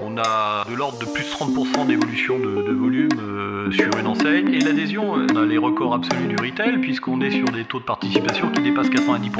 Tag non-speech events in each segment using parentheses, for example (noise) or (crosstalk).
on a de l'ordre de plus de 30% d'évolution de, volume euh, sur une enseigne. Et l'adhésion, on euh, a bah, les records absolus du retail puisqu'on est sur des taux de participation qui dépassent 90%.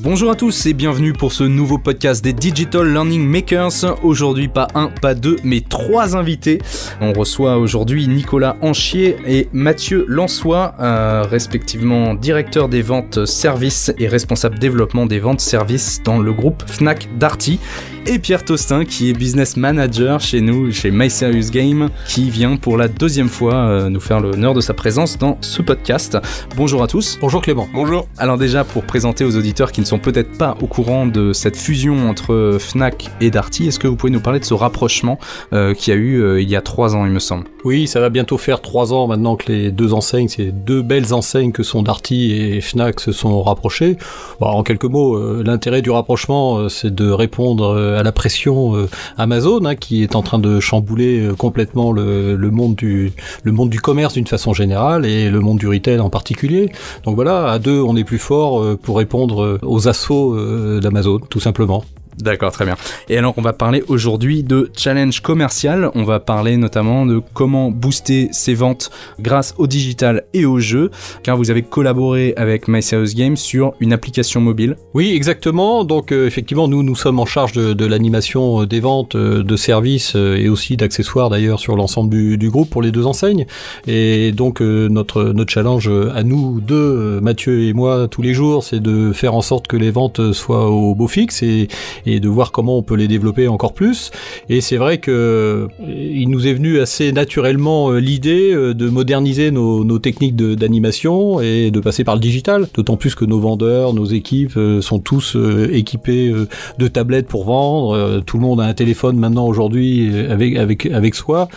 Bonjour à tous et bienvenue pour ce nouveau podcast des Digital Learning Makers. Aujourd'hui, pas un, pas deux, mais trois invités. On reçoit aujourd'hui Nicolas Anchier et Mathieu Lançois, euh, respectivement directeur des ventes services et responsable développement des ventes services dans le groupe Fnac Darty et Pierre Tostin qui est business manager chez nous, chez My Serious Game, qui vient pour la deuxième fois euh, nous faire l'honneur de sa présence dans ce podcast. Bonjour à tous. Bonjour Clément. Bonjour. Alors déjà pour présenter aux auditeurs qui ne sont peut-être pas au courant de cette fusion entre euh, Fnac et Darty, est-ce que vous pouvez nous parler de ce rapprochement euh, qui qu'il y a eu il y a trois ans il me semble oui, ça va bientôt faire trois ans maintenant que les deux enseignes, ces deux belles enseignes que sont Darty et Fnac se sont rapprochées. en quelques mots, euh, l'intérêt du rapprochement, euh, c'est de répondre euh, à la pression Amazon, hein, qui est en train de chambouler complètement le, monde du, le monde du commerce d'une façon générale et le monde du retail en particulier. Donc voilà, à deux, on est plus fort pour répondre aux assauts d'Amazon, tout simplement. D'accord, très bien. Et alors, on va parler aujourd'hui de challenge commercial. On va parler notamment de comment booster ses ventes grâce au digital et au jeu, car vous avez collaboré avec My Serious Games sur une application mobile. Oui, exactement. Donc, euh, effectivement, nous, nous sommes en charge de, l'animation euh, des ventes euh, de services et aussi d'accessoires d'ailleurs sur l'ensemble du, du, groupe pour les deux enseignes. Et donc, notre, notre challenge à nous deux, Mathieu et moi, tous les jours, c'est de faire en sorte que les ventes soient au beau fixe et et de voir comment on peut les développer encore plus. Et c'est vrai que euh, il nous est venu assez naturellement euh, l'idée euh, de moderniser nos, techniques d'animation et de passer par le digital. D'autant plus que nos vendeurs, nos équipes sont tous équipés de tablettes pour vendre. Tout le monde a un téléphone maintenant aujourd'hui avec, avec, avec soi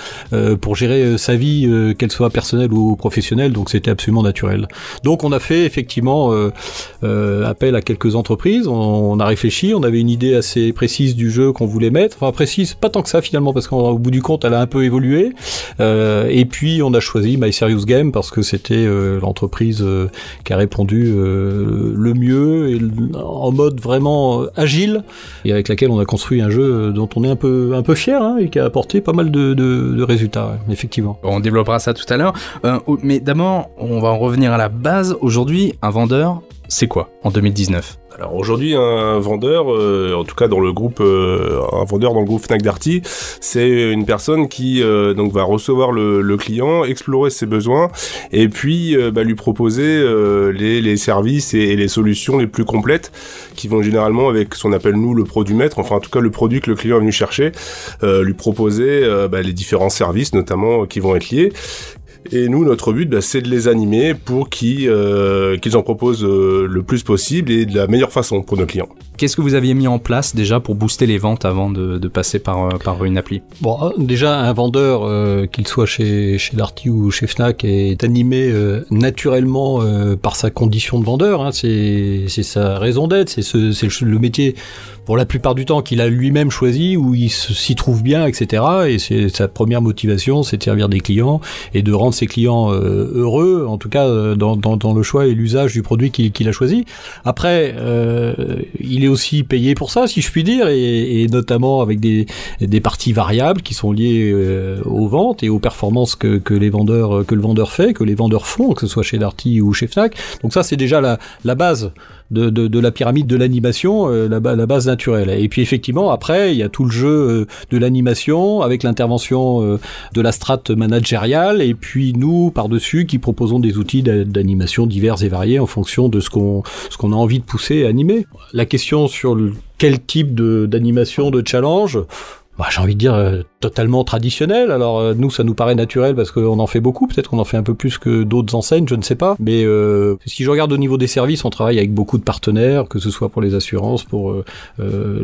pour gérer sa vie, qu'elle soit personnelle ou professionnelle. Donc c'était absolument naturel. Donc on a fait effectivement appel à quelques entreprises. on a réfléchi. On avait une idée assez précise du jeu qu'on voulait mettre. Enfin précise, pas tant que ça finalement, parce qu'au bout du compte, elle a un peu évolué. Euh, et puis on a choisi My Serious Game parce que c'était euh, l'entreprise euh, qui a répondu le mieux et en mode vraiment agile et avec laquelle on a construit un jeu dont on est un peu un peu fier hein, et qui a apporté pas mal de, résultats, effectivement. On développera ça tout à l'heure, mais d'abord on va en revenir à la base. Aujourd'hui, un vendeur, c'est quoi en 2019 alors aujourd'hui, un vendeur, euh, en tout cas dans le groupe, euh, un vendeur dans le groupe Fnac Darty, c'est une personne qui euh, donc va recevoir le, client, explorer ses besoins et puis bah, lui proposer les, services et, les solutions les plus complètes qui vont généralement avec ce qu'on appelle nous le produit maître, enfin en tout cas le produit que le client est venu chercher, lui proposer bah, les différents services notamment qui vont être liés et nous, notre but, bah, c'est de les animer pour qu'ils euh, en proposent euh, le plus possible et de la meilleure façon pour nos clients. Qu'est-ce que vous aviez mis en place déjà pour booster les ventes avant de, passer euh, par, une appli Bon, hein, déjà, un vendeur, qu'il soit chez, chez Darty ou chez Fnac, est animé naturellement par sa condition de vendeur. Hein. C'est sa raison d'être, c'est le, métier pour la plupart du temps qu'il a lui-même choisi, où il s'y trouve bien, etc. Et c'est sa première motivation, c'est de servir des clients et de rendre ses clients euh, heureux, en tout cas euh, dans, le choix et l'usage du produit qu'il a choisi. Après, euh, il est aussi payé pour ça, si je puis dire, et, notamment avec des, parties variables qui sont liées aux ventes et aux performances que, les vendeurs que le vendeur fait, que les vendeurs font, que ce soit chez Darty ou chez Fnac. Donc ça, c'est déjà la, la base de, de, la pyramide de l'animation, euh, la, la, base naturelle. Et puis effectivement, après, il y a tout le jeu euh, de l'animation avec l'intervention euh, de la strate managériale, et puis nous, par-dessus, qui proposons des outils d'animation divers et variés en fonction de ce qu'on ce qu'on a envie de pousser et animer. La question sur quel type d'animation, de, challenge, bah, j'ai envie de dire euh, totalement traditionnel. Alors euh, nous, ça nous paraît naturel parce qu'on en fait beaucoup. Peut-être qu'on en fait un peu plus que d'autres enseignes, je ne sais pas. Mais euh, si je regarde au niveau des services, on travaille avec beaucoup de partenaires, que ce soit pour les assurances, pour euh,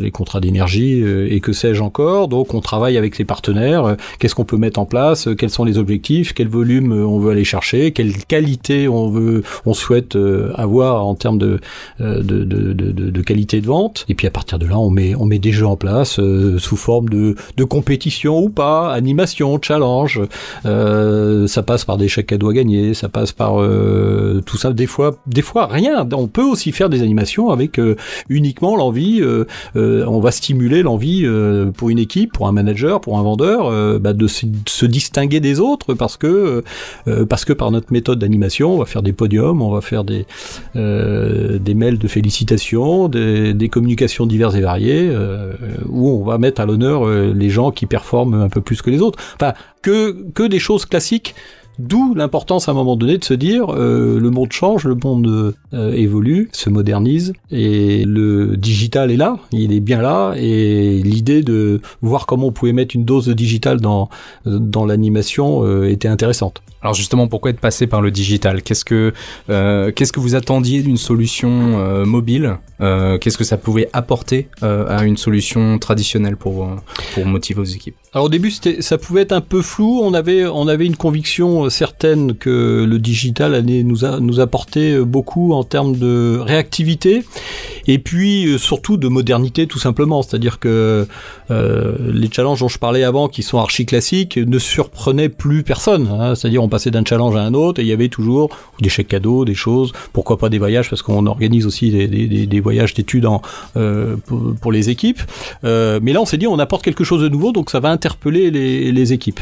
les contrats d'énergie et que sais-je encore. Donc on travaille avec les partenaires. Qu'est-ce qu'on peut mettre en place Quels sont les objectifs Quel volume on veut aller chercher Quelle qualité on veut, on souhaite avoir en termes de de, qualité de vente Et puis à partir de là, on met on met des jeux en place sous forme de compétition ou pas, animation, challenge. Euh, ça passe par des chèques à doigts gagnés, ça passe par euh, tout ça. Des fois, des fois rien. On peut aussi faire des animations avec euh, uniquement l'envie. on va stimuler l'envie pour une équipe, pour un manager, pour un vendeur, bah, de, se, distinguer des autres parce que parce que par notre méthode d'animation, on va faire des podiums, on va faire des des mails de félicitations, des, des communications diverses et variées où on va mettre à l'honneur les gens qui performent un peu plus que les autres. Enfin, que, que des choses classiques D'où l'importance à un moment donné de se dire euh, le monde change, le monde euh, évolue, se modernise et le digital est là, il est bien là et l'idée de voir comment on pouvait mettre une dose de digital dans dans l'animation euh, était intéressante. Alors justement, pourquoi être passé par le digital Qu'est-ce que qu'est-ce que vous attendiez d'une solution mobile Qu'est-ce que ça pouvait apporter à une solution traditionnelle pour pour motiver vos équipes Alors au début, ça pouvait être un peu flou. On avait on avait une conviction certaine certaines que le digital allait nous, a, nous apporter euh, beaucoup en termes de réactivité et puis euh, surtout de modernité tout simplement. C'est-à-dire que euh, les challenges dont je parlais avant, qui sont archi classiques, ne surprenaient plus personne. Hein. C'est-à-dire on passait d'un challenge à un autre et il y avait toujours des chèques cadeaux, des choses, pourquoi pas des voyages, parce qu'on organise aussi des, voyages d'études pour, les équipes. mais là on s'est dit on apporte quelque chose de nouveau, donc ça va interpeller les, les équipes.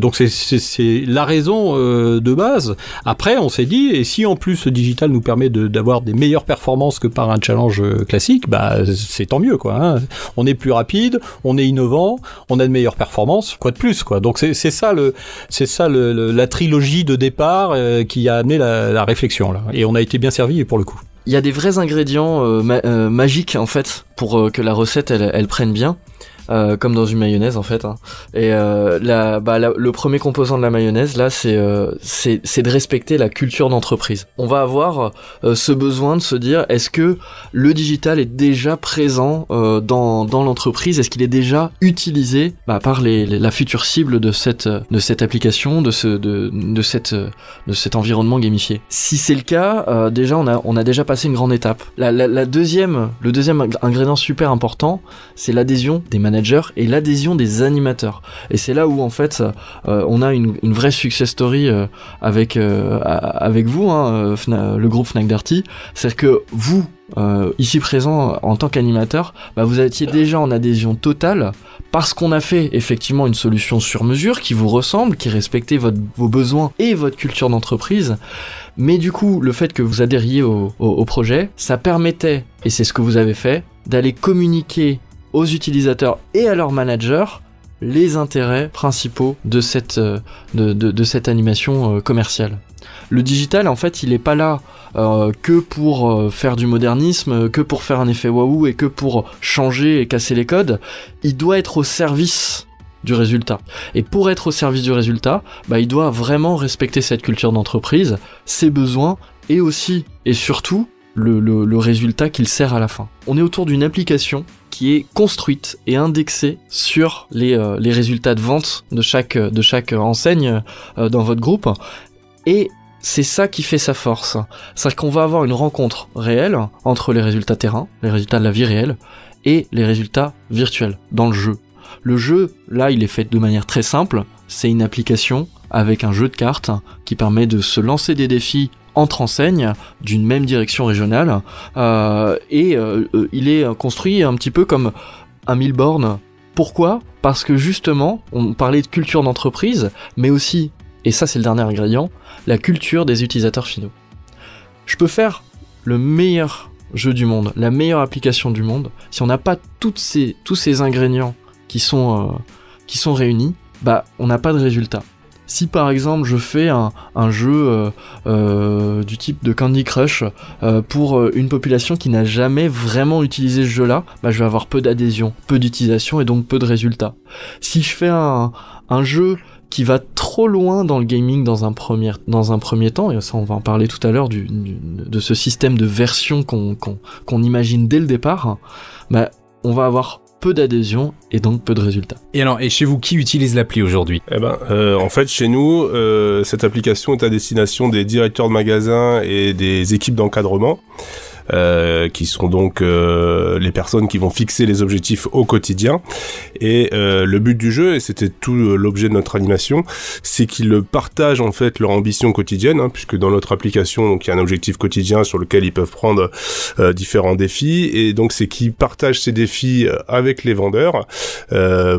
donc c'est la raison euh, de base. Après, on s'est dit, et si en plus le digital nous permet d'avoir des meilleures performances que par un challenge euh, classique, bah c'est tant mieux quoi. Hein. On est plus rapide, on est innovant, on a de meilleures performances, quoi de plus quoi. Donc c'est ça le, c'est ça le, la trilogie de départ euh, qui a amené la, réflexion là. Et on a été bien servi pour le coup il y a des vrais ingrédients magiques en fait pour que la recette elle, elle prenne bien. Euh, comme dans une mayonnaise en fait. Hein. Et euh, la, bah, le premier composant de la mayonnaise là, euh, c'est c'est de respecter la culture d'entreprise. On va avoir ce besoin de se dire est-ce que le digital est déjà présent dans, dans l'entreprise Est-ce qu'il est déjà utilisé bah, par les, la future cible de cette de cette application, de ce de, de cette de cet environnement gamifié Si c'est le cas, déjà on a on a déjà passé une grande étape. La, la, la deuxième le deuxième ingrédient super important, c'est l'adhésion des managers et l'adhésion des animateurs. Et c'est là où en fait euh, on a une, vraie success story euh, avec euh, avec vous, hein, le groupe Fnac Darty, c'est que vous ici présent en tant qu'animateur, bah, vous étiez déjà en adhésion totale parce qu'on a fait effectivement une solution sur mesure qui vous ressemble, qui respectait votre, vos besoins et votre culture d'entreprise. Mais du coup, le fait que vous adhériez au projet, ça permettait, et c'est ce que vous avez fait, d'aller communiquer aux utilisateurs et à leurs managers les intérêts principaux de cette, euh, de, cette animation euh, commerciale. Le digital, en fait, il n'est pas là euh, que pour faire du modernisme, que pour faire un effet waouh et que pour changer et casser les codes. Il doit être au service du résultat. Et pour être au service du résultat, bah, il doit vraiment respecter cette culture d'entreprise, ses besoins et aussi et surtout le résultat qu'il sert à la fin. On est autour d'une application est construite et indexée sur les, euh, résultats de vente de chaque, euh, de chaque euh, enseigne dans votre groupe. Et c'est ça qui fait sa force. cest qu'on va avoir une rencontre réelle entre les résultats terrain, les résultats de la vie réelle, et les résultats virtuels dans le jeu. Le jeu, là, il est fait de manière très simple. C'est une application avec un jeu de cartes qui permet de se lancer des défis entre enseignes d'une même direction régionale. Euh, et euh, euh, il est construit un petit peu comme un mille Pourquoi Parce que justement, on parlait de culture d'entreprise, mais aussi, et ça c'est le dernier ingrédient, la culture des utilisateurs finaux. Je peux faire le meilleur jeu du monde, la meilleure application du monde, si on n'a pas ces, tous ces ingrédients qui sont, qui sont réunis, bah on n'a pas de résultat si par exemple je fais un, jeu euh, euh, du type de Candy Crush euh, pour une population qui n'a jamais vraiment utilisé ce jeu-là, bah, je vais avoir peu d'adhésion, peu d'utilisation et donc peu de résultats. Si je fais un, jeu qui va trop loin dans le gaming dans un premier, dans un premier temps, et ça on va en parler tout à l'heure de ce système de version qu'on, imagine dès le départ, bah, on va avoir peu d'adhésion et donc peu de résultats. Et alors, et chez vous, qui utilise l'appli aujourd'hui Eh ben, euh, en fait, chez nous, euh, cette application est à destination des directeurs de magasins et des équipes d'encadrement. Euh, qui sont donc euh, les personnes qui vont fixer les objectifs au quotidien. Et euh, le but du jeu, et c'était tout l'objet de notre animation, c'est qu'ils partagent en fait leur ambition quotidienne, hein, puisque dans notre application, donc, il y a un objectif quotidien sur lequel ils peuvent prendre différents défis, et donc c'est qu'ils partagent ces défis avec les vendeurs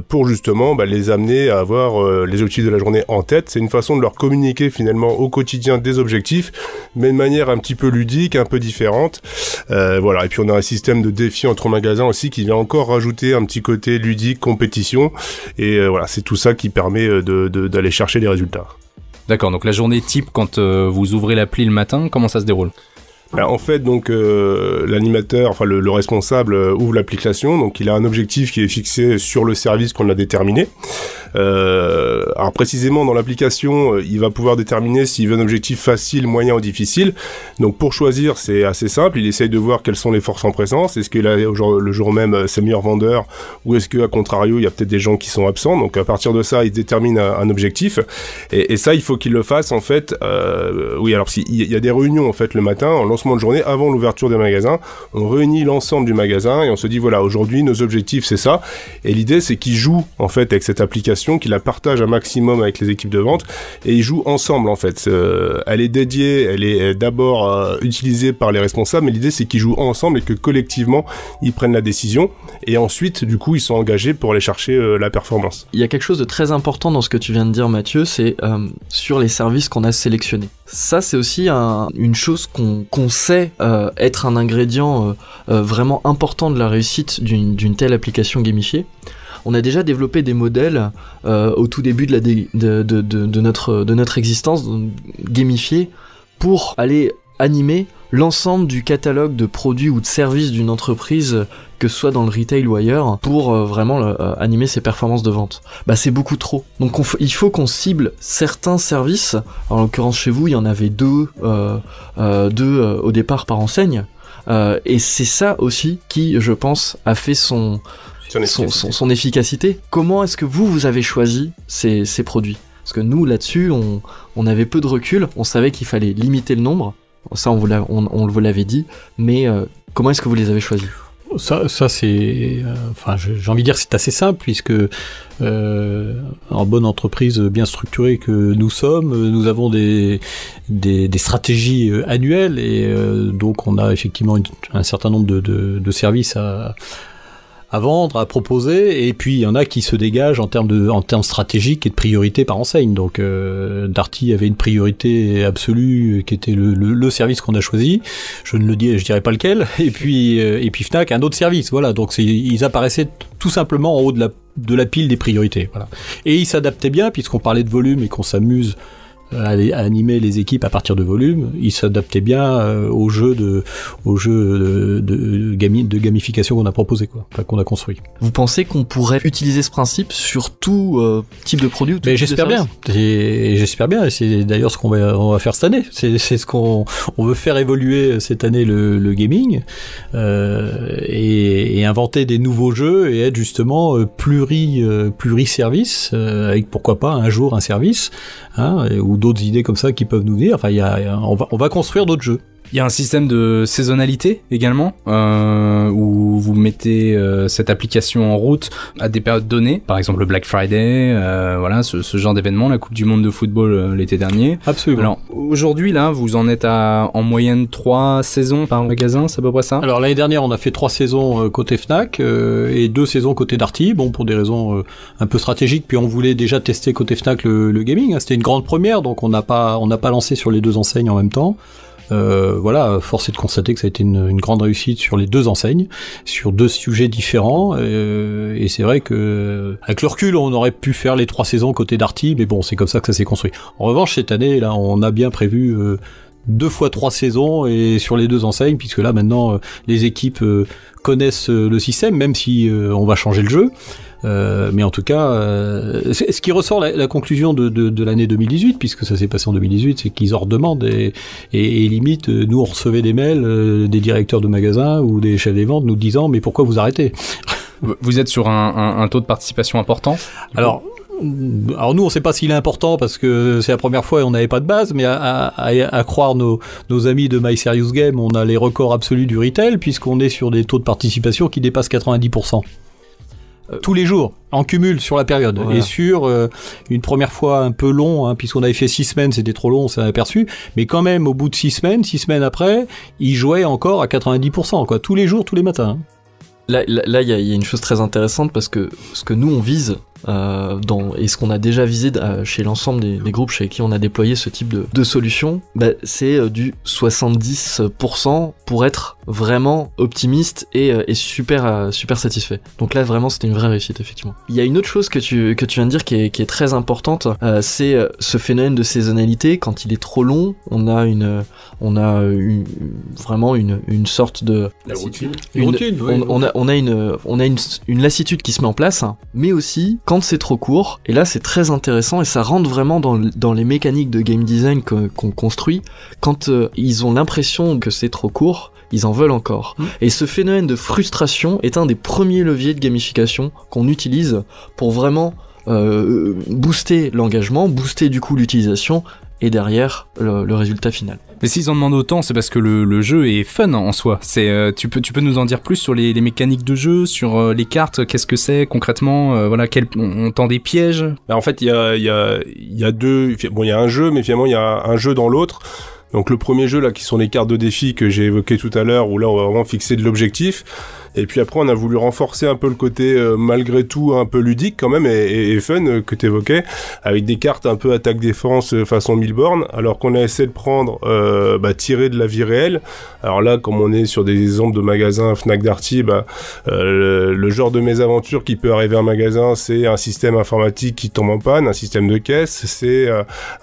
pour justement bah, les amener à avoir les objectifs de la journée en tête. C'est une façon de leur communiquer finalement au quotidien des objectifs, mais de manière un petit peu ludique, un peu différente, euh, voilà. Et puis on a un système de défi entre magasins aussi qui vient encore rajouter un petit côté ludique, compétition. Et euh, voilà, c'est tout ça qui permet euh, d'aller chercher les résultats. D'accord. Donc la journée type quand vous ouvrez l'appli le matin, comment ça se déroule ben, en fait, donc l'animateur, enfin le, responsable ouvre l'application, donc il a un objectif qui est fixé sur le service qu'on a déterminé. Euh, alors précisément dans l'application, euh, il va pouvoir déterminer s'il veut un objectif facile, moyen ou difficile. Donc pour choisir, c'est assez simple. Il essaye de voir quelles sont les forces en présence. Est-ce qu'il a le jour même, euh, ses meilleurs vendeurs, ou est-ce qu'à contrario, il y a peut-être des gens qui sont absents. Donc à partir de ça, il détermine un, objectif. Et, ça, il faut qu'il le fasse en fait. oui, alors s'il y a des réunions en fait le matin, en lancement de journée, avant l'ouverture des magasins, on réunit l'ensemble du magasin et on se dit voilà, aujourd'hui nos objectifs c'est ça. Et l'idée c'est qu'il joue en fait avec cette application qui la partage un maximum avec les équipes de vente et ils jouent ensemble en fait. Euh, elle est dédiée, elle est d'abord euh, utilisée par les responsables, mais l'idée c'est qu'ils jouent ensemble et que collectivement ils prennent la décision et ensuite du coup ils sont engagés pour aller chercher euh, la performance. Il y a quelque chose de très important dans ce que tu viens de dire Mathieu, c'est sur les services qu'on a sélectionnés. Ça c'est aussi une chose qu'on sait être un ingrédient vraiment important de la réussite d'une telle application gamifiée on a déjà développé des modèles euh, au tout début de, notre, de notre existence gamifiés, pour aller animer l'ensemble du catalogue de produits ou de services d'une entreprise, que ce soit dans le retail ou ailleurs, pour euh, vraiment euh, animer ses performances de vente. Bah c'est beaucoup trop. Donc il faut qu'on cible certains services. en l'occurrence chez vous, il y en avait deux, deux au départ par enseigne. et c'est ça aussi qui, je pense, a fait son son efficacité. Son, efficacité. Comment est-ce que vous, vous avez choisi ces, produits Parce que nous, là-dessus, on, avait peu de recul, on savait qu'il fallait limiter le nombre, ça on vous l'avait dit, mais euh, comment est-ce que vous les avez choisis ça, ça c'est, euh, enfin, j'ai envie de dire c'est assez simple puisque euh, en bonne entreprise bien structurée que nous sommes, nous avons des des, stratégies annuelles et donc on a effectivement un certain nombre de, de services à à vendre, à proposer, et puis il y en a qui se dégagent en termes de, en termes stratégiques et de priorité par enseigne. Donc euh, Darty avait une priorité absolue qui était le, service qu'on a choisi. Je ne le dis, je dirais pas lequel. (laughs) Et puis euh, et puis Fnac un autre service. Voilà. Donc ils apparaissaient tout simplement en haut de la de la pile des priorités. Voilà. Et ils s'adaptaient bien puisqu'on parlait de volume et qu'on s'amuse à, animer les équipes à partir de volume il s'adaptait bien aux euh, au jeu de, au de, gamification qu'on a proposé, quoi, qu'on a construit. Vous pensez qu'on pourrait utiliser ce principe sur tout euh, type de produit j'espère bien. j'espère bien. Et c'est d'ailleurs ce qu'on va, on va faire cette année. C'est, ce qu'on on veut faire évoluer cette année le, gaming euh, et, inventer des nouveaux jeux et être justement pluri service avec pourquoi pas un jour un service hein, où d'autres idées comme ça qui peuvent nous venir. Enfin, on, va, on va construire d'autres jeux. Il y a un système de saisonnalité également, euh, où vous mettez euh, cette application en route à des périodes données, par exemple le Black Friday, euh, voilà, ce, genre d'événement, la Coupe du Monde de football l'été dernier. Absolument. aujourd'hui, là, vous en êtes à en moyenne trois saisons par magasin, c'est à peu près ça Alors l'année dernière, on a fait trois saisons côté Fnac et deux saisons côté Darty, bon, pour des raisons un peu stratégiques, puis on voulait déjà tester côté Fnac le, gaming, hein. c'était une grande première, donc on n'a pas, on n'a pas lancé sur les deux enseignes en même temps. Euh, voilà, force est de constater que ça a été une, grande réussite sur les deux enseignes, sur deux sujets différents. Euh, et c'est vrai que avec le recul, on aurait pu faire les trois saisons côté Darty, mais bon, c'est comme ça que ça s'est construit. En revanche, cette année, là, on a bien prévu. Euh, deux fois trois saisons et sur les deux enseignes, puisque là maintenant euh, les équipes euh, connaissent euh, le système, même si on va changer le jeu. mais en tout cas, ce qui ressort la, conclusion de, l'année 2018, puisque ça s'est passé en 2018, c'est qu'ils en redemandent et, limite, nous on recevait des mails des directeurs de magasins ou des chefs des ventes nous disant mais pourquoi vous arrêtez Vous êtes sur un, un, taux de participation important Alors, alors nous, on ne sait pas s'il est important parce que c'est la première fois et on n'avait pas de base, mais à, croire nos, amis de My Serious Game, on a les records absolus du retail puisqu'on est sur des taux de participation qui dépassent 90%. Euh, tous les jours, en cumul sur la période. Et sur euh, une première fois un peu long, hein, puisqu'on avait fait six semaines, c'était trop long, on s'est aperçu. Mais quand même, au bout de six semaines, six semaines après, il jouait encore à 90%, quoi. Tous les jours, tous les matins. Hein. Là, il y, a une chose très intéressante parce que ce que nous on vise, euh, dans, et ce qu'on a déjà visé euh, chez l'ensemble des, des, groupes chez qui on a déployé ce type de, de solution, bah, c'est euh, du 70% pour être vraiment optimiste et, euh, et super, super satisfait. Donc là, vraiment, c'était une vraie réussite, effectivement. Il y a une autre chose que tu, que tu viens de dire qui est, qui est très importante, c'est ce phénomène de saisonnalité. Quand il est trop long, on a une, on a vraiment une, une sorte de La routine. Une, routine on, a, on a, une, on a une, lassitude qui se met en place, hein, mais aussi quand c'est trop court. Et là, c'est très intéressant et ça rentre vraiment dans, les mécaniques de game design qu'on construit. Quand euh, ils ont l'impression que c'est trop court, ils en veulent encore. Mmh. Et ce phénomène de frustration est un des premiers leviers de gamification qu'on utilise pour vraiment euh, booster l'engagement, booster du coup l'utilisation et derrière le, résultat final. Mais s'ils en demandent autant, c'est parce que le, jeu est fun en soi. C'est, euh, tu, peux, tu peux nous en dire plus sur les, les mécaniques de jeu, sur euh, les cartes, qu'est-ce que c'est concrètement euh, voilà, quel, on, tend des pièges bah, En fait, il y a, y, a, y a deux... Bon, il y a un jeu, mais finalement, il y a un jeu dans l'autre. Donc le premier jeu là qui sont les cartes de défi que j'ai évoqué tout à l'heure où là on va vraiment fixer de l'objectif. Et puis après, on a voulu renforcer un peu le côté, euh, malgré tout, un peu ludique quand même et, fun euh, que tu évoquais, avec des cartes un peu attaque-défense façon euh, façon Milborn, alors qu'on a essayé de prendre, bah, tirer de la vie réelle. Alors là, comme on est sur des exemples de magasins Fnac Darty, bah, le, genre de mésaventure qui peut arriver à un magasin, c'est un système informatique qui tombe en panne, un système de caisse, c'est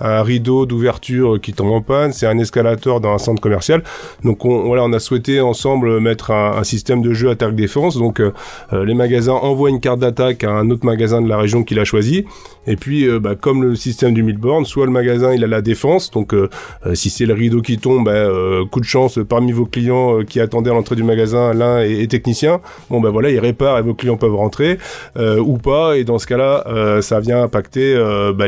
un rideau d'ouverture qui tombe en panne, c'est un escalator dans un centre commercial. Donc on, voilà, on a souhaité ensemble mettre un, système de jeu attaque Défense. Donc euh, euh, les magasins envoient une carte d'attaque à un autre magasin de la région qu'il a choisi. Et puis, euh, bah, comme le système du midbourne soit le magasin il a la défense, donc si c'est le rideau qui tombe, bah, coup de chance parmi vos clients qui attendaient à l'entrée du magasin, l'un est, technicien. Bon ben voilà, il répare et vos clients peuvent rentrer ou pas. Et dans ce cas-là, ça vient impacter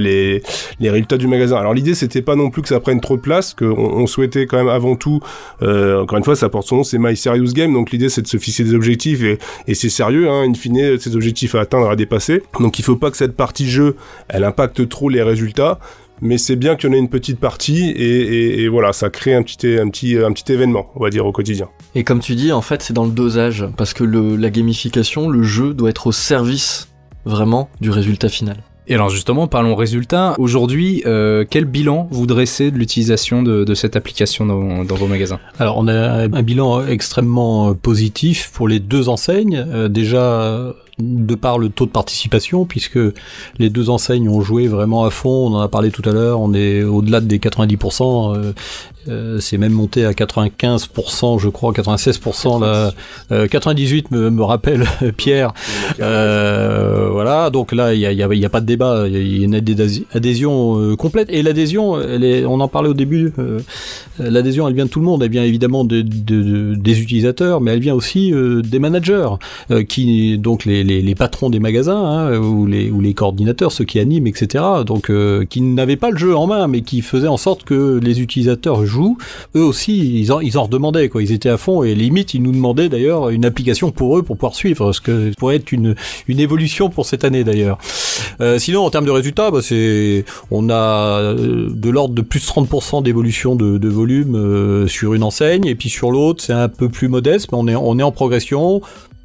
les, résultats du magasin. Alors l'idée c'était pas non plus que ça prenne trop de place, qu'on on souhaitait quand même avant tout, encore une fois ça porte son nom, c'est My Serious Game, donc l'idée c'est de se fixer des objectifs et, c'est sérieux, hein. in fine, ces objectifs à atteindre, à dépasser. Donc il faut pas que cette partie jeu, elle impacte trop les résultats mais c'est bien qu'il y en ait une petite partie et, voilà, ça crée un petit, un, petit, un petit événement, on va dire, au quotidien. Et comme tu dis, en fait, c'est dans le dosage, parce que la gamification, le jeu doit être au service vraiment du résultat final. Et alors justement, parlons résultats. Aujourd'hui, euh, quel bilan vous dressez de l'utilisation de, cette application dans, vos magasins Alors on a un bilan extrêmement euh, positif pour les deux enseignes. Euh, déjà de par le taux de participation, puisque les deux enseignes ont joué vraiment à fond, on en a parlé tout à l'heure, on est au-delà des 90%, euh, c'est même monté à 95%, je crois, 96%. Là, 98 euh, me, rappelle (laughs) Pierre. Euh, voilà, donc là, il n'y a, y a, pas de débat, il y a une adhésion complète. Et l'adhésion, est, on en parlait au début, l'adhésion, elle vient de tout le monde, elle vient évidemment de, des utilisateurs, mais elle vient aussi des managers, qui donc les, patrons des magasins, hein, ou, les, ou les coordinateurs, ceux qui animent, etc., donc qui n'avaient pas le jeu en main, mais qui faisaient en sorte que les utilisateurs jouent eux aussi, ils en, ils redemandaient, quoi. Ils étaient à fond et limite, ils nous demandaient d'ailleurs une application pour eux pour pouvoir suivre, ce que pourrait être une, évolution pour cette année d'ailleurs. Euh, sinon, en termes de résultats, bah, c'est, on a euh, de l'ordre de plus 30% d'évolution de, volume euh, sur une enseigne et puis sur l'autre, c'est un peu plus modeste, mais on est, on est en progression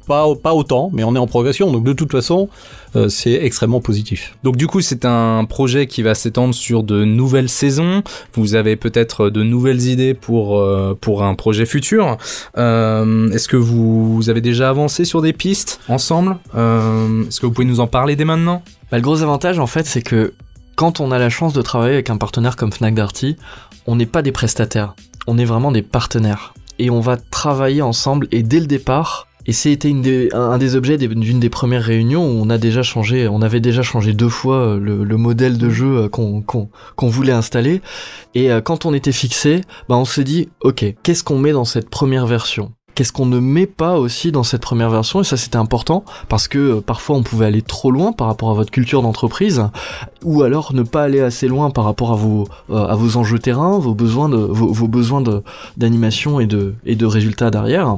pas, pas autant, mais on est en progression. Donc de toute façon, euh, c'est extrêmement positif. Donc du coup, c'est un projet qui va s'étendre sur de nouvelles saisons. Vous avez peut-être de nouvelles idées pour, euh, pour un projet futur. Euh, est-ce que vous, avez déjà avancé sur des pistes ensemble Est-ce que vous pouvez nous en parler dès maintenant bah, Le gros avantage, en fait, c'est que quand on a la chance de travailler avec un partenaire comme Fnac Darty, on n'est pas des prestataires, on est vraiment des partenaires. Et on va travailler ensemble et dès le départ, et c'était une des, un, des objets d'une des premières réunions où on a déjà changé, on avait déjà changé deux fois euh, le, modèle de jeu euh, qu'on voulait installer. Et euh, quand on était fixé, bah, on s'est dit, ok, qu'est-ce qu'on met dans cette première version Qu'est-ce qu'on ne met pas aussi dans cette première version Et ça c'était important parce que parfois on pouvait aller trop loin par rapport à votre culture d'entreprise ou alors ne pas aller assez loin par rapport à vos à vos enjeux terrain, vos besoins de vos, besoins d'animation et de et de résultats derrière.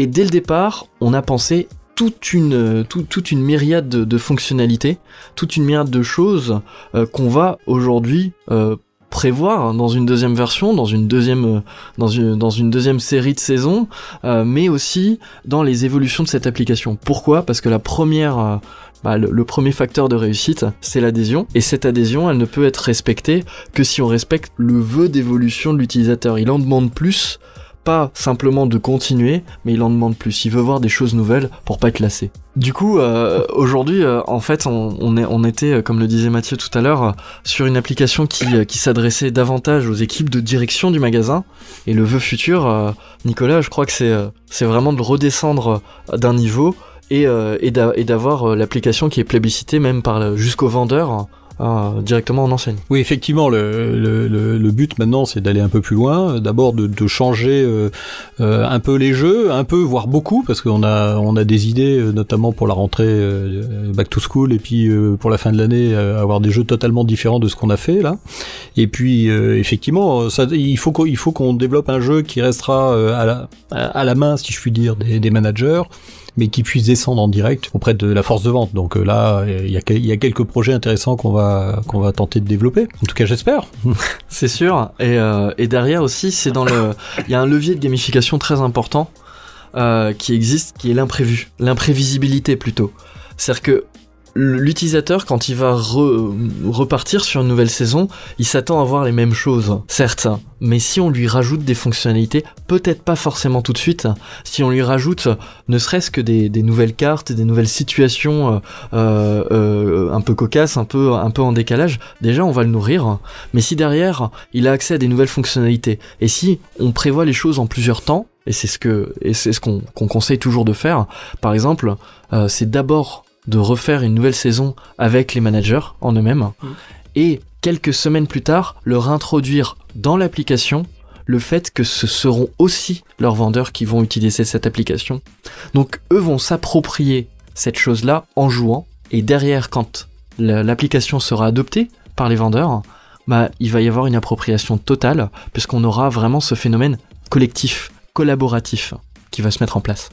Et dès le départ, on a pensé toute une, euh, toute une myriade de, fonctionnalités, toute une myriade de choses euh, qu'on va aujourd'hui euh, prévoir hein, dans une deuxième version, dans une deuxième, dans une, dans une deuxième série de saisons, mais aussi dans les évolutions de cette application. Pourquoi Parce que la première, bah, le, premier facteur de réussite, c'est l'adhésion. Et cette adhésion, elle ne peut être respectée que si on respecte le vœu d'évolution de l'utilisateur. Il en demande plus simplement de continuer, mais il en demande plus. Il veut voir des choses nouvelles pour pas être lassé. Du coup, euh, aujourd'hui, euh, en fait, on, était, euh, comme le disait Mathieu tout à l'heure, sur une application qui, s'adressait davantage aux équipes de direction du magasin. Et le vœu futur, Nicolas, je crois que c'est, c'est vraiment de redescendre d'un niveau et, d'avoir l'application qui est plébiscitée même par jusqu'aux vendeurs hein, ah, directement en enseigne. Oui, effectivement, le, le, but maintenant, c'est d'aller un peu plus loin. D'abord, de, changer euh, euh, un peu les jeux, un peu, voire beaucoup, parce qu'on a, on a des idées, euh, notamment pour la rentrée back to school, et puis pour la fin de l'année, avoir des jeux totalement différents de ce qu'on a fait là. Et puis, effectivement, il faut qu'on, faut qu'on développe un jeu qui restera à la, à la main, si je puis dire, des, des managers mais qui puisse descendre en direct auprès de la force de vente. Donc euh, là, il y a, quelques projets intéressants qu'on va va tenter de développer. En tout cas, j'espère. (laughs) c'est sûr. Euh, et, derrière aussi, c'est dans le, il y a un levier de gamification très important euh, qui existe, qui est l'imprévu, l'imprévisibilité plutôt. C'est-à-dire que l'utilisateur, quand il va repartir sur une nouvelle saison, il s'attend à voir les mêmes choses, certes, mais si on lui rajoute des fonctionnalités, peut-être pas forcément tout de suite, si on lui rajoute ne serait-ce que des, nouvelles cartes, des nouvelles situations euh, euh, euh, un peu cocasses, un peu, un peu en décalage, déjà on va le nourrir, mais si derrière il a accès à des nouvelles fonctionnalités, et si on prévoit les choses en plusieurs temps, et c'est ce que et c'est ce qu'on conseille toujours de faire. Par exemple, c'est d'abord de refaire une nouvelle saison avec les managers en eux-mêmes. Mm. Et quelques semaines plus tard, leur introduire dans l'application le fait que ce seront aussi leurs vendeurs qui vont utiliser cette application. Donc eux vont s'approprier cette chose-là en jouant. Et derrière, quand l'application sera adoptée par les vendeurs, bah, il va y avoir une appropriation totale, puisqu'on aura vraiment ce phénomène collectif, collaboratif, qui va se mettre en place.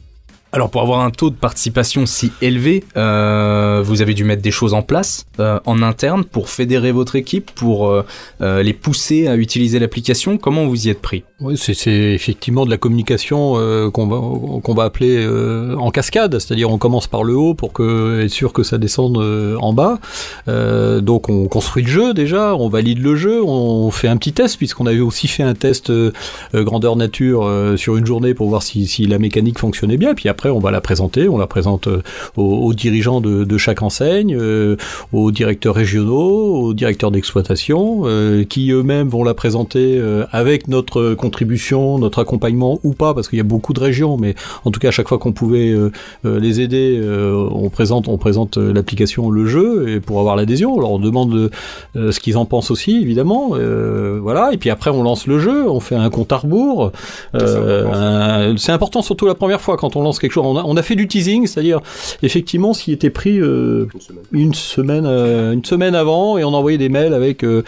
Alors pour avoir un taux de participation si élevé, euh, vous avez dû mettre des choses en place euh, en interne pour fédérer votre équipe, pour euh, les pousser à utiliser l'application. Comment vous y êtes pris oui, c'est effectivement de la communication euh, qu'on va, va, appeler euh, en cascade, c'est-à-dire on commence par le haut pour que, être sûr que ça descende euh, en bas. Euh, donc on construit le jeu déjà, on valide le jeu, on fait un petit test, puisqu'on avait aussi fait un test grandeur nature sur une journée pour voir si, si, la mécanique fonctionnait bien, puis après on va la présenter, on la présente aux, aux, dirigeants de, de chaque enseigne, aux directeurs régionaux, aux directeurs d'exploitation, qui eux-mêmes vont la présenter avec notre contribution, notre accompagnement ou pas, parce qu'il y a beaucoup de régions, mais en tout cas à chaque fois qu'on pouvait euh, euh, les aider, euh, on présente, on présente l'application, le jeu, et pour avoir l'adhésion, alors on demande ce qu'ils en pensent aussi, évidemment, voilà, et puis après on lance le jeu, on fait un compte à rebours. c'est important surtout la première fois quand on lance quelque chose. On a, fait du teasing, c'est-à-dire effectivement s'il était pris une semaine, une semaine, avant, et on envoyait des mails avec de,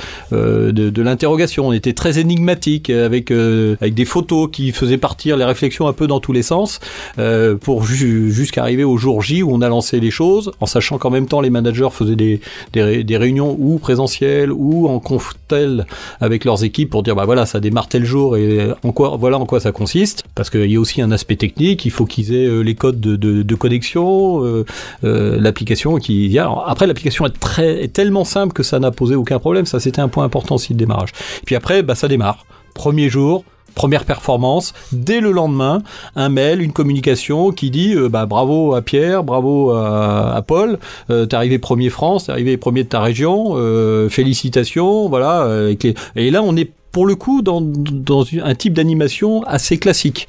de l'interrogation. On était très énigmatique avec euh, avec des photos qui faisaient partir les réflexions un peu dans tous les sens euh, pour jusqu'à arriver au jour J où on a lancé les choses, en sachant qu'en même temps les managers faisaient des, des, réunions ou présentielles ou en conftel avec leurs équipes pour dire bah voilà ça démarre tel jour et euh, en quoi voilà en quoi ça consiste parce qu'il y a aussi un aspect technique, il faut qu'ils aient les codes de, de, connexion, l'application qui après l'application est très est tellement simple que ça n'a posé aucun problème, ça c'était un point important aussi de démarrage. puis après bah ça démarre. Premier jour, première performance, dès le lendemain, un mail, une communication qui dit euh, bah, bravo à Pierre, bravo à, Paul, euh, t'es arrivé premier France, t'es arrivé premier de ta région, euh, félicitations, voilà. Et là, on est pour le coup dans un type d'animation assez classique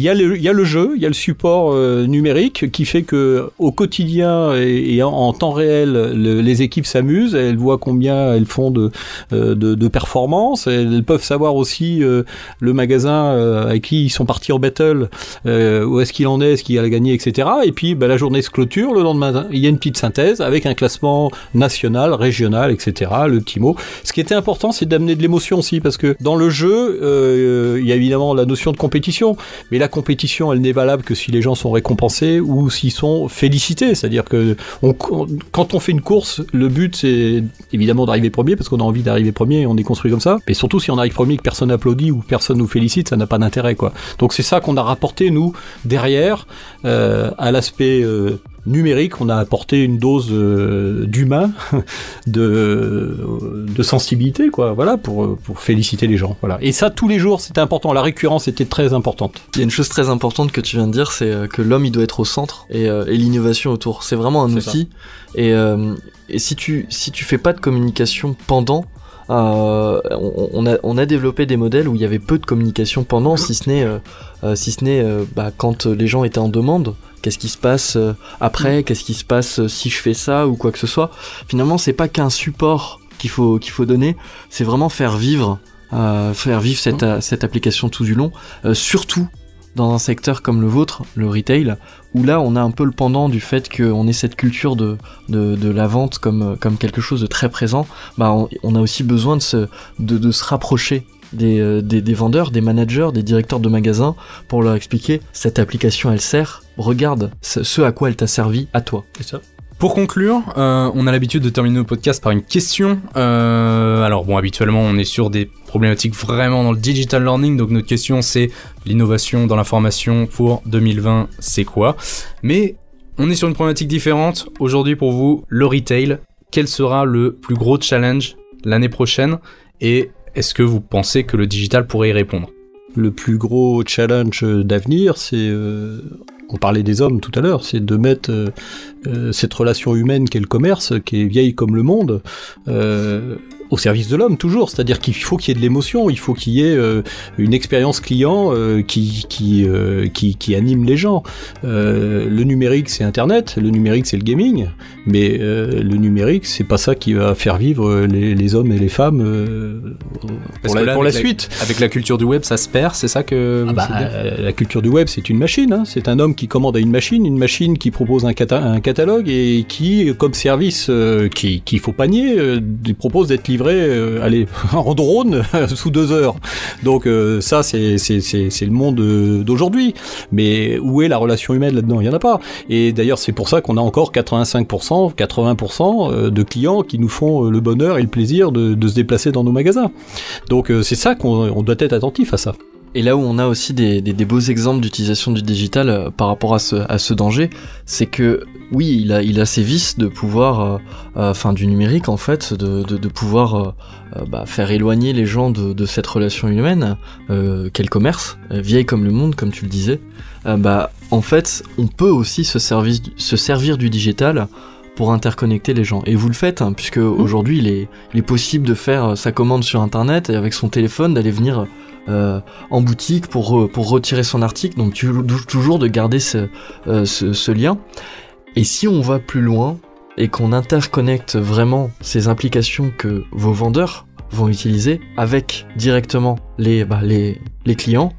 il y, a le, jeu, il y a le support euh, numérique qui fait que au quotidien et, en, temps réel, les équipes s'amusent, elles voient combien elles font de, euh, de, performances, elles peuvent savoir aussi euh, le magasin avec qui ils sont partis en battle, où est-ce qu'il en est, ce qu'il a gagné, etc. Et puis bah, la journée se clôture, le lendemain il y a une petite synthèse avec un classement national, régional, etc. Le petit mot. Ce qui était important, c'est d'amener de l'émotion aussi, parce que dans le jeu, il y a évidemment la notion de compétition, mais la compétition, elle n'est valable que si les gens sont récompensés ou s'ils sont félicités. C'est-à-dire que quand on fait une course, le but c'est évidemment d'arriver premier parce qu'on a envie d'arriver premier et on est construit comme ça. Mais surtout si on arrive premier que personne applaudit ou personne nous félicite, ça n'a pas d'intérêt quoi. Donc c'est ça qu'on a rapporté nous derrière euh, à l'aspect euh, numérique, on a apporté une dose euh, d'humain, (laughs) de, de, sensibilité, quoi, voilà, pour, féliciter les gens. Voilà. Et ça, tous les jours, c'était important. La récurrence était très importante. Il y a une chose très importante que tu viens de dire, c'est euh, que l'homme, il doit être au centre et, euh, l'innovation autour. C'est vraiment un outil. Et, si, tu, si tu fais pas de communication pendant, euh, on, a, développé des modèles où il y avait peu de communication pendant, si ce n'est euh, euh, bah, quand les gens étaient en demande qu'est-ce qui se passe après, mm. qu'est-ce qui se passe si je fais ça ou quoi que ce soit. Finalement, c'est pas qu'un support qu'il faut donner, c'est vraiment faire vivre faire vivre mm. cette, application tout du long, surtout dans un secteur comme le vôtre, le retail, où là on a un peu le pendant du fait qu'on ait cette culture de, de, la vente comme, comme quelque chose de très présent, bah on, a aussi besoin de se, de, se rapprocher euh, des, des, vendeurs, des managers, des directeurs de magasins pour leur expliquer cette application elle sert, regarde ce à quoi elle t'a servi à toi. C'est ça. Pour conclure, euh, on a l'habitude de terminer nos podcasts par une question. Euh, alors bon, habituellement, on est sur des problématiques vraiment dans le digital learning, donc notre question c'est l'innovation dans la formation pour 2020, c'est quoi Mais on est sur une problématique différente. Aujourd'hui pour vous, le retail. Quel sera le plus gros challenge l'année prochaine Et est-ce que vous pensez que le digital pourrait y répondre le plus gros challenge d'avenir, c'est euh, on parlait des hommes tout à l'heure, c'est de mettre euh, euh, cette relation humaine qu'est le commerce, qui est vieille comme le monde, euh, au service de l'homme toujours, c'est-à-dire qu'il faut qu'il y ait de l'émotion, il faut qu'il y ait euh, une expérience client euh, qui, qui, euh, qui, qui, anime les gens. le numérique c'est Internet, le numérique c'est le gaming, mais le numérique c'est pas ça qui va faire vivre les, les hommes et les femmes pour la, suite. avec la culture du web ça se perd, c'est ça que... Ah bah, la culture du web c'est une machine, hein. c'est un homme qui commande à une machine, une machine qui propose un, un catalogue et qui comme service qu'il qui faut panier propose d'être livré euh, allez, (laughs) en drone (laughs) sous deux heures. Donc euh, ça, c'est le monde euh, d'aujourd'hui. Mais où est la relation humaine là-dedans Il n'y en a pas. Et d'ailleurs, c'est pour ça qu'on a encore 85%, 80% de clients qui nous font le bonheur et le plaisir de se déplacer dans nos magasins. Donc c'est ça qu'on doit être attentif à ça. Et là où on a aussi des, des, beaux exemples d'utilisation du digital euh, par rapport à ce, à ce danger, c'est que oui, il a, il a ses vices de pouvoir, euh, euh, enfin du numérique en fait, de, de, pouvoir bah, faire éloigner les gens de, de cette relation humaine, quel commerce, vieille comme le monde comme tu le disais, bah en fait on peut aussi se, servir se servir du digital pour interconnecter les gens. Et vous le faites, hein, puisque mmh. aujourd'hui il est, il est, possible de faire sa commande sur Internet et avec son téléphone d'aller venir euh, en boutique pour, pour retirer son article. Donc tu, toujours de garder euh, ce, lien. Et si on va plus loin et qu'on interconnecte vraiment ces implications que vos vendeurs vont utiliser avec directement les, bah, les, les clients,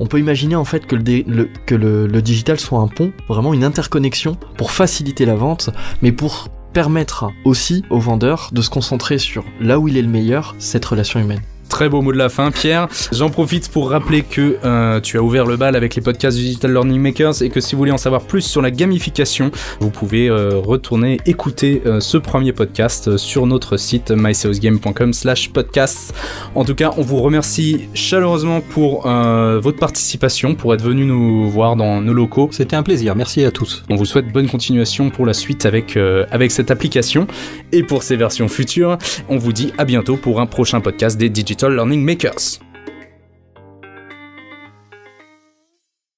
on peut imaginer en fait que, le, que le, digital soit un pont, vraiment une interconnexion pour faciliter la vente, mais pour permettre aussi aux vendeurs de se concentrer sur là où il est le meilleur, cette relation humaine. Très beau mot de la fin, Pierre. J'en profite pour rappeler que euh, tu as ouvert le bal avec les podcasts Digital Learning Makers et que si vous voulez en savoir plus sur la gamification, vous pouvez euh, retourner écouter euh, ce premier podcast sur notre site myseosgamecom slash podcast. En tout cas, on vous remercie chaleureusement pour votre participation, pour être venu nous voir dans nos locaux. C'était un plaisir, merci à tous. On vous souhaite bonne continuation pour la suite avec, avec cette application et pour ses versions futures. On vous dit à bientôt pour un prochain podcast des Digital Learning Makers.